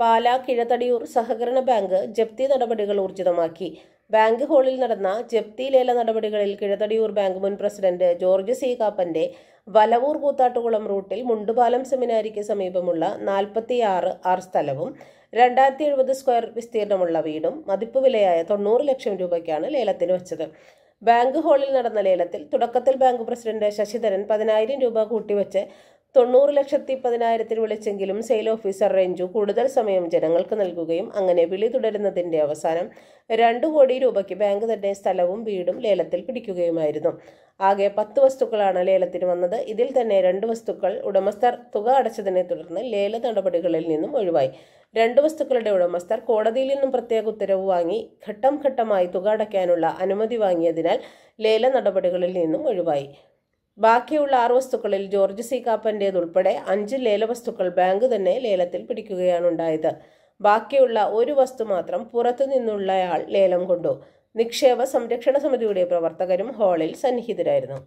പാലാ കിഴത്തടിയൂർ സഹകരണ ബാങ്ക് ജപ്തി നടപടികൾ ഊർജിതമാക്കി ബാങ്ക് ഹാളിൽ നടന്ന ജപ്തി ലേല നടപടികളിൽ കിഴത്തടിയൂർ ബാങ്ക് മുൻ പ്രസിഡന്റ് ജോർജ് സി കാപ്പന്റെ വലവൂർ കൂത്താട്ടുകുളം റൂട്ടിൽ മുണ്ടുപാലം സെമിനാരിക്ക് സമീപമുള്ള നാൽപ്പത്തിയാറ് ആർ സ്ഥലവും രണ്ടായിരത്തി എഴുപത് സ്ക്വയർ വിസ്തീർണമുള്ള വീടും മതിപ്പ് വിലയായ തൊണ്ണൂറ് ലക്ഷം രൂപയ്ക്കാണ് ലേലത്തിന് വെച്ചത് ബാങ്ക് ഹാളിൽ നടന്ന ലേലത്തിൽ തുടക്കത്തിൽ ബാങ്ക് പ്രസിഡന്റ് ശശിധരൻ പതിനായിരം രൂപ കൂട്ടിവെച്ച് തൊണ്ണൂറ് ലക്ഷത്തി പതിനായിരത്തിൽ വിളിച്ചെങ്കിലും സെയിൽ ഓഫീസർ റേഞ്ചു കൂടുതൽ സമയം ജനങ്ങൾക്ക് നൽകുകയും അങ്ങനെ വിളി തുടരുന്നതിൻ്റെ അവസാനം രണ്ടു കോടി രൂപയ്ക്ക് ബാങ്ക് തന്നെ സ്ഥലവും വീടും ലേലത്തിൽ പിടിക്കുകയുമായിരുന്നു ആകെ പത്ത് വസ്തുക്കളാണ് ലേലത്തിന് വന്നത് ഇതിൽ തന്നെ രണ്ട് വസ്തുക്കൾ ഉടമസ്ഥർ തുക അടച്ചതിനെ തുടർന്ന് ലേല നടപടികളിൽ നിന്നും ഒഴിവായി രണ്ട് വസ്തുക്കളുടെ ഉടമസ്ഥർ കോടതിയിൽ നിന്നും പ്രത്യേക ഉത്തരവ് വാങ്ങി ഘട്ടം ഘട്ടമായി തുക അടയ്ക്കാനുള്ള അനുമതി വാങ്ങിയതിനാൽ ലേല നടപടികളിൽ നിന്നും ഒഴിവായി ബാക്കിയുള്ള ആറ് വസ്തുക്കളിൽ ജോർജ് സി കാപ്പൻ്റേതുൾപ്പെടെ അഞ്ച് ലേലവസ്തുക്കൾ ബാങ്ക് തന്നെ ലേലത്തിൽ പിടിക്കുകയാണ് ബാക്കിയുള്ള ഒരു വസ്തു മാത്രം പുറത്തു നിന്നുള്ളയാൾ ലേലം കൊണ്ടു നിക്ഷേപ സംരക്ഷണ സമിതിയുടെ പ്രവർത്തകരും ഹാളിൽ സന്നിഹിതരായിരുന്നു